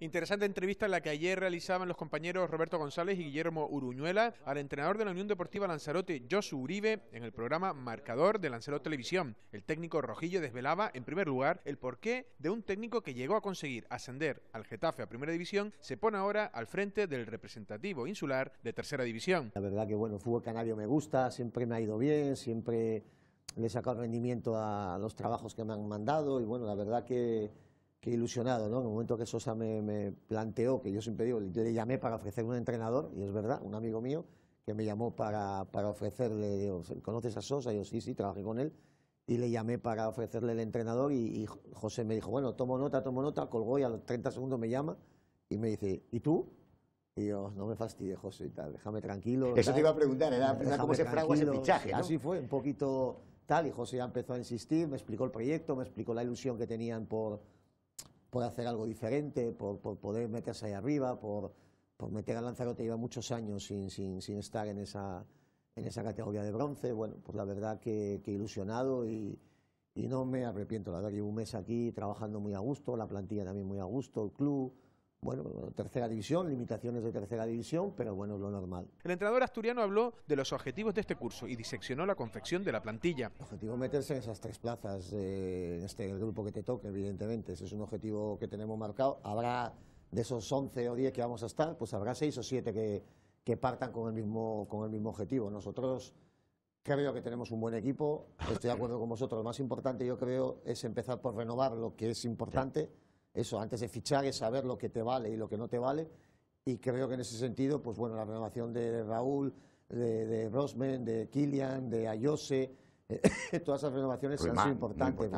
Interesante entrevista en la que ayer realizaban los compañeros Roberto González y Guillermo Uruñuela al entrenador de la Unión Deportiva Lanzarote, Josu Uribe, en el programa Marcador de Lanzarote Televisión. El técnico Rojillo desvelaba, en primer lugar, el porqué de un técnico que llegó a conseguir ascender al Getafe a Primera División, se pone ahora al frente del representativo insular de Tercera División. La verdad que, bueno, el fútbol canario me gusta, siempre me ha ido bien, siempre le he sacado rendimiento a los trabajos que me han mandado y, bueno, la verdad que Qué ilusionado, ¿no? En el momento que Sosa me, planteó, que yo siempre digo, yo le llamé para ofrecer un entrenador, y es verdad, un amigo mío, que me llamó para, para ofrecerle, ¿conoces a Sosa? yo sí, sí, trabajé con él, y le llamé para ofrecerle el entrenador, y, José me dijo, bueno, tomo nota, tomo nota, colgó y a los 30 segundos me llama y me dice, ¿y tú? Y yo, no me fastidies, José, y tal, déjame tranquilo. Eso te iba a preguntar, era cómo se fragua ese fichaje, ¿no? Así fue, un poquito tal, y José ya empezó a insistir, me explicó el proyecto, me explicó la ilusión que tenían por por hacer algo diferente, por, poder meterse ahí arriba, por, meter a Lanzarote lleva muchos años sin, estar en esa, en esa categoría de bronce. Bueno, pues la verdad que, ilusionado y, y, no me arrepiento. La verdad, llevo un mes aquí trabajando muy a gusto, la plantilla también muy a gusto, el club bueno, tercera división, limitaciones de tercera división, pero bueno, es lo normal. El entrenador asturiano habló de los objetivos de este curso y diseccionó la confección de la plantilla. El objetivo es meterse en esas tres plazas, eh, en este el grupo que te toque, evidentemente. Ese es un objetivo que tenemos marcado. Habrá de esos 11 o 10 que vamos a estar, pues habrá 6 o 7 que, que partan con el, mismo, con el mismo objetivo. Nosotros creo que tenemos un buen equipo, estoy de acuerdo con vosotros. Lo más importante, yo creo, es empezar por renovar lo que es importante eso, antes de fichar es saber lo que te vale y lo que no te vale. Y creo que en ese sentido, pues bueno, la renovación de Raúl, de, Brosman, de Kilian, de Ayose, eh, todas esas renovaciones han sido importantes.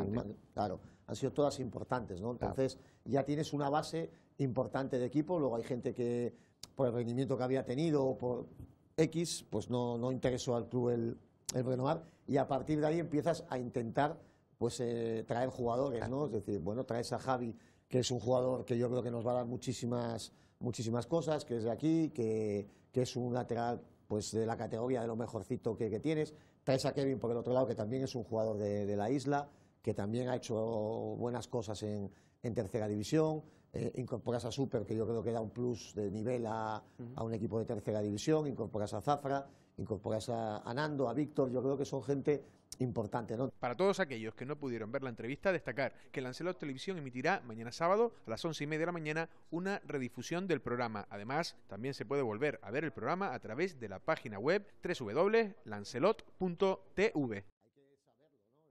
claro, han sido todas importantes, ¿no? Entonces ya tienes una base importante de equipo, luego hay gente que por el rendimiento que había tenido o por X, pues no, no interesó al club el, renovar y a partir de ahí empiezas a intentar pues eh, traer jugadores, ¿no? Es decir, bueno, traes a Javi que es un jugador que yo creo que nos va a dar muchísimas, muchísimas cosas, que es de aquí, que, es un lateral pues de la categoría de lo mejorcito que, tienes. Traes a Kevin por el otro lado, que también es un jugador de la isla que también ha hecho buenas cosas en, tercera división, eh, incorporas a Super, que yo creo que da un plus de nivel a, a un equipo de tercera división, incorporas a Zafra, incorporas a, Nando, a Víctor, yo creo que son gente importante. Para todos aquellos que no pudieron ver la entrevista, destacar que Lancelot Televisión emitirá mañana sábado a las once y media de la mañana una redifusión del programa. Además, también se puede volver a ver el programa a través de la página web www.lancelot.tv.